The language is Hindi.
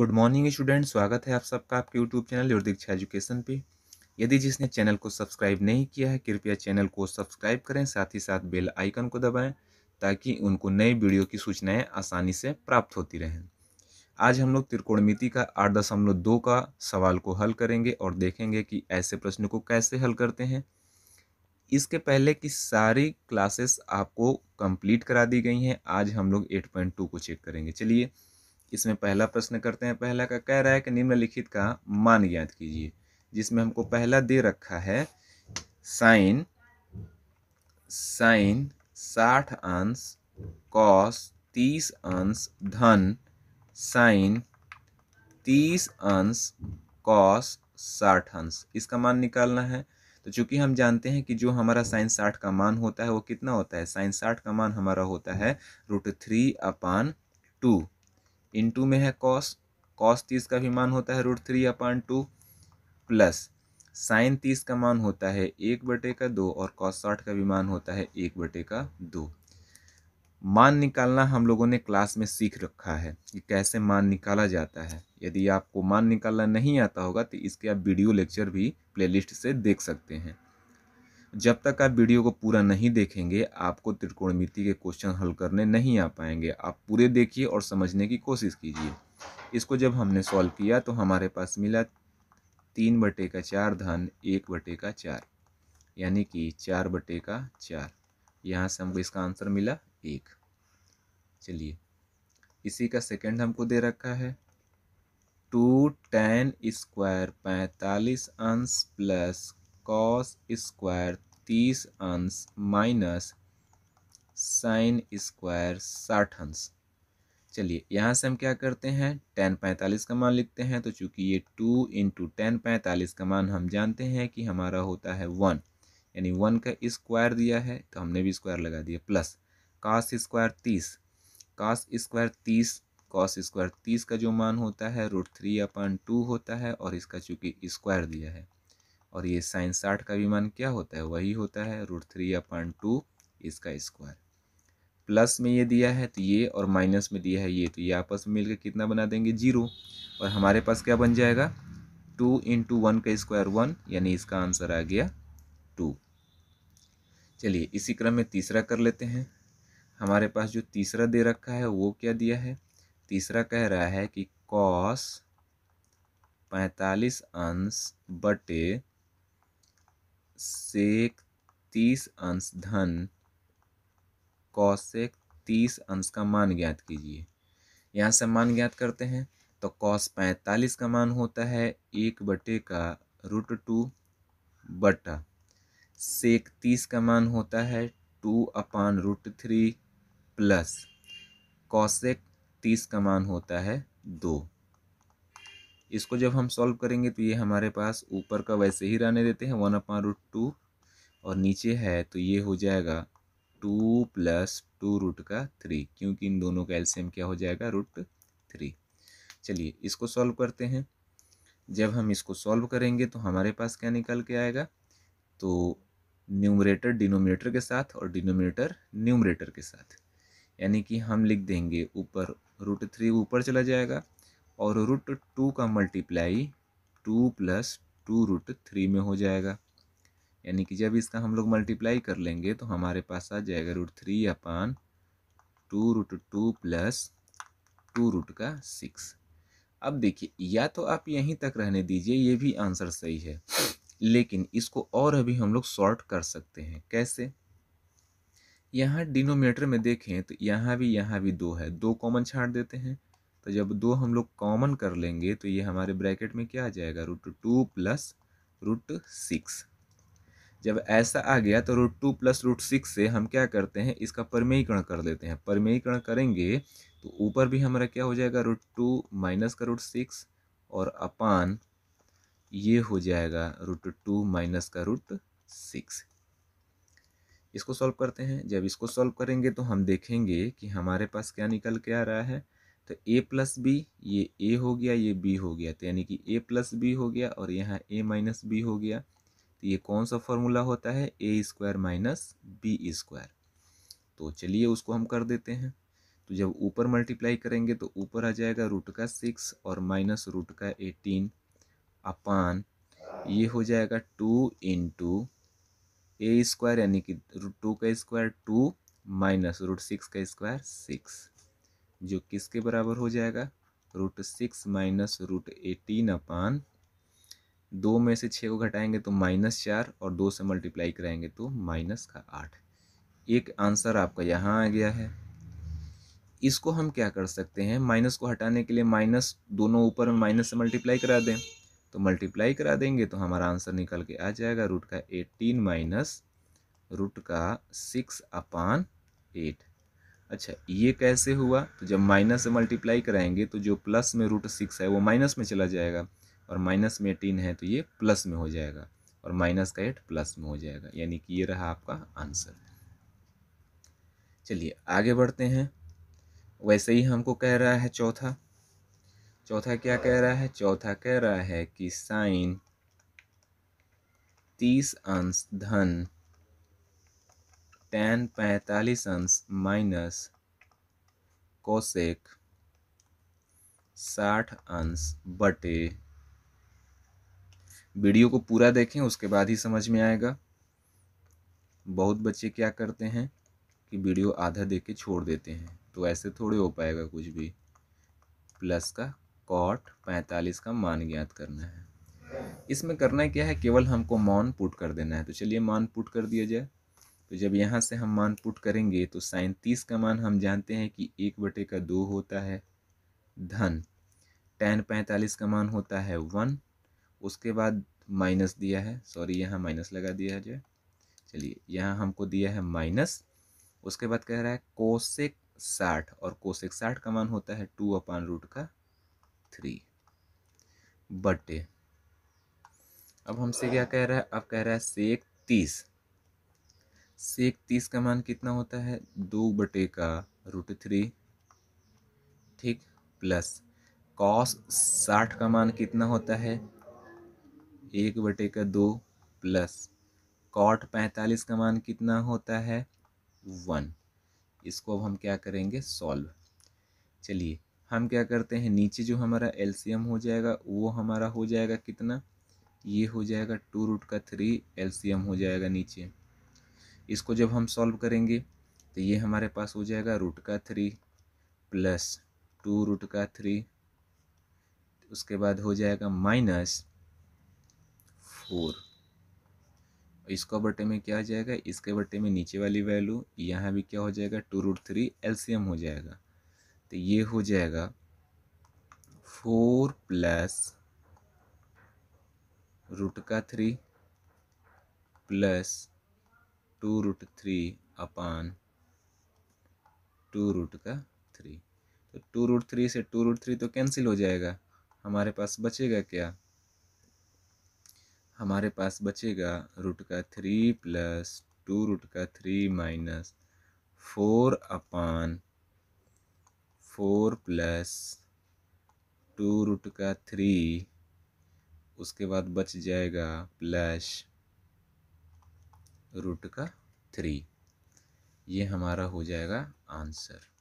गुड मॉर्निंग स्टूडेंट स्वागत है आप सबका आपके यूट्यूब चैनल और दीक्षा एजुकेशन पे यदि जिसने चैनल को सब्सक्राइब नहीं किया है कृपया चैनल को सब्सक्राइब करें साथ ही साथ बेल आइकन को दबाएं ताकि उनको नए वीडियो की सूचनाएं आसानी से प्राप्त होती रहें आज हम लोग त्रिकोणमिति का आठ दशमलव दो का सवाल को हल करेंगे और देखेंगे कि ऐसे प्रश्न को कैसे हल करते हैं इसके पहले की सारी क्लासेस आपको कंप्लीट करा दी गई हैं आज हम लोग एट पॉइंट टू को चेक करेंगे चलिए इसमें पहला प्रश्न करते हैं पहला का कह रहा है कि निम्नलिखित का मान ज्ञात कीजिए जिसमें हमको पहला दे रखा है साइन साइन साठ अंश कॉस तीस अंश धन साइन तीस अंश कॉस साठ अंश इसका मान निकालना है तो चूंकि हम जानते हैं कि जो हमारा साइन साठ का मान होता है वो कितना होता है साइन साठ का मान हमारा होता है root three upon two into में है कॉस कॉस तीस का भी मान होता है root three upon two plus sine तीस का मान होता है एक बटे का दो और कॉस साठ का भी मान होता है एक बटे का दो मान निकालना हम लोगों ने क्लास में सीख रखा है कि कैसे मान निकाला जाता है यदि आपको मान निकालना नहीं आता होगा तो इसके आप वीडियो लेक्चर भी प्लेलिस्ट से देख सकते हैं जब तक आप वीडियो को पूरा नहीं देखेंगे आपको त्रिकोणमिति के क्वेश्चन हल करने नहीं आ पाएंगे आप पूरे देखिए और समझने की कोशिश कीजिए इसको जब हमने सॉल्व किया तो हमारे पास मिला तीन बटे का चार धन एक बटे का चार यानी कि चार बटे का चार यहाँ से हमको इसका आंसर मिला एक चलिए इसी का सेकंड हमको दे रखा है टू टेन स्क्वायर पैंतालीस अंश प्लस कॉस स्क्वायर तीस अंश माइनस साइन स्क्वायर साठ अंश चलिए यहाँ से हम क्या करते हैं टेन पैंतालीस का मान लिखते हैं तो चूंकि ये टू इंटू टेन पैंतालीस का मान हम जानते हैं कि हमारा होता है वन यानी वन का स्क्वायर दिया है तो हमने भी स्क्वायर लगा दिया प्लस कास स्क्वायर तीस कास स्क्वायर तीस कॉस स्क्वायर तीस का जो मान होता है रूट थ्री अपन टू होता है और इसका चूंकि स्क्वायर दिया है और ये साइन साठ का भी मान क्या होता है वही होता है रूट थ्री अपॉइंट टू इसका स्क्वायर प्लस में ये दिया है तो ये और माइनस में दिया है ये तो ये आपस में मिलकर कितना बना देंगे जीरो और हमारे पास क्या बन जाएगा टू इंटू वन का स्क्वायर वन यानी इसका आंसर आ गया टू चलिए इसी क्रम में तीसरा कर लेते हैं हमारे पास जो तीसरा दे रखा है वो क्या दिया है तीसरा कह रहा है कि कॉस पैंतालीस अंश बटे सेक तीस अंश धन कौशेक तीस अंश का मान ज्ञात कीजिए यहाँ से मान ज्ञात करते हैं तो कौश पैंतालीस का मान होता है एक बटे का रूट टू बटा सेक तीस का मान होता है two upon root three plus cosec तीस का मान होता है दो इसको जब हम सॉल्व करेंगे तो ये हमारे पास ऊपर का वैसे ही रहने देते हैं वन अपॉन रूट टू और नीचे है तो ये हो जाएगा टू प्लस टू रूट का थ्री क्योंकि इन दोनों का एल्सियम क्या हो जाएगा रूट थ्री चलिए इसको सॉल्व करते हैं जब हम इसको सॉल्व करेंगे तो हमारे पास क्या निकल के आएगा तो न्यूमरेटर डिनोमिनेटर के साथ और डिनोमिनेटर न्यूमरेटर के साथ यानी कि हम लिख देंगे ऊपर रूट थ्री ऊपर चला जाएगा और रूट टू का multiply two plus two root three में हो जाएगा यानी कि जब इसका हम लोग मल्टीप्लाई कर लेंगे तो हमारे पास आ जाएगा root three upon two root two plus two root का सिक्स अब देखिए या तो आप यहीं तक रहने दीजिए ये भी आंसर सही है लेकिन इसको और अभी हम लोग सॉर्ट कर सकते हैं कैसे यहाँ डिनोमीटर में देखें तो यहाँ भी यहाँ भी दो है दो कॉमन छाट देते हैं तो जब दो हम लोग कॉमन कर लेंगे तो ये हमारे ब्रैकेट में क्या आ जाएगा root two plus root six जब ऐसा आ गया तो root two plus root six से हम क्या करते हैं इसका परमेयीकरण कर देते हैं परमेयीकरण करेंगे तो ऊपर भी हमारा क्या हो जाएगा रूट टू माइनस का रूट सिक्स और अपान ये हो जाएगा रूट टू माइनस का रूट सिक्स इसको सॉल्व करते हैं जब इसको सॉल्व करेंगे तो हम देखेंगे कि हमारे पास क्या निकल के आ रहा है तो ए प्लस बी ये ए हो गया ये बी हो गया तो यानी कि ए प्लस बी हो गया और यहाँ ए माइनस बी हो गया तो ये कौन सा फॉर्मूला होता है A square minus B square तो चलिए उसको हम कर देते हैं तो जब ऊपर मल्टीप्लाई करेंगे तो ऊपर आ जाएगा रूट का सिक्स और माइनस रूट का एटीन अपान ये हो जाएगा two into A square यानी कि रूट टू का square two minus root six का स्क्वायर सिक्स जो किसके बराबर हो जाएगा root six minus root eighteen upon दो में से छः को घटाएंगे तो माइनस चार और दो से मल्टीप्लाई कराएंगे तो माइनस का आठ एक आंसर आपका यहाँ आ गया है इसको हम क्या कर सकते हैं माइनस को हटाने के लिए माइनस दोनों ऊपर में माइनस से मल्टीप्लाई करा दें तो मल्टीप्लाई करा देंगे तो हमारा आंसर निकल के आ जाएगा रूट का एटीन माइनस रूट का सिक्स अपान एट अच्छा ये कैसे हुआ तो जब माइनस से मल्टीप्लाई कराएंगे तो जो प्लस में रूट सिक्स है वो माइनस में चला जाएगा और माइनस में एटीन है तो ये प्लस में हो जाएगा और माइनस का एट प्लस में हो जाएगा यानी कि ये रहा आपका आंसर चलिए आगे बढ़ते हैं वैसे ही हमको कह रहा है चौथा चौथा क्या कह रहा है चौथा कह रहा है कि साइन तीस अंश धन टेन पैंतालीस अंश माइनस कोशेक साठ अंश बटे वीडियो को पूरा देखें उसके बाद ही समझ में आएगा बहुत बच्चे क्या करते हैं कि वीडियो आधा देख के छोड़ देते हैं तो ऐसे थोड़े हो पाएगा कुछ भी प्लस का कॉट पैंतालीस का मान ज्ञात करना है इसमें करना क्या है केवल हमको मान पुट कर देना है तो चलिए मान पुट कर दिया जाए तो जब यहाँ से हम मान पुट करेंगे तो साइन तीस का मान हम जानते हैं कि एक बटे का दो होता है धन टेन पैंतालीस का मान होता है वन उसके बाद माइनस दिया है सॉरी यहाँ माइनस लगा दिया जाए चलिए यहाँ हमको दिया है माइनस उसके बाद कह रहा है कोसेक साठ और कोसेक साठ का मान होता है टू अपान रूट का थ्री बटे अब हमसे क्या कह रहा है अब कह रहा है सेक तीस सेक तीस का मान कितना होता है दो बटे का रूट थ्री ठीक प्लस कॉस साठ का मान कितना होता है एक बटे का दो प्लस कॉट पैंतालीस का मान कितना होता है वन इसको अब हम क्या करेंगे सॉल्व चलिए हम क्या करते हैं नीचे जो हमारा एलसीएम हो जाएगा वो हमारा हो जाएगा कितना ये हो जाएगा टू रूट का थ्री एलसीएम हो जाएगा नीचे इसको जब हम सॉल्व करेंगे तो ये हमारे पास हो जाएगा रूट का थ्री प्लस टू रूट का थ्री उसके बाद हो जाएगा माइनस फोर इसको बटे में क्या आ जाएगा इसके बटे में नीचे वाली वैल्यू यहाँ भी क्या हो जाएगा टू रूट थ्री एलसीएम हो जाएगा तो ये हो जाएगा फोर प्लस रूट का three plus two root three upon two root का थ्री तो टू रूट थ्री से टू रूट थ्री तो कैंसिल हो जाएगा हमारे पास बचेगा क्या हमारे पास बचेगा रूट का थ्री प्लस टू रूट का three minus four upon four plus two root का थ्री उसके बाद बच जाएगा प्लस रूट का थ्री ये हमारा हो जाएगा आंसर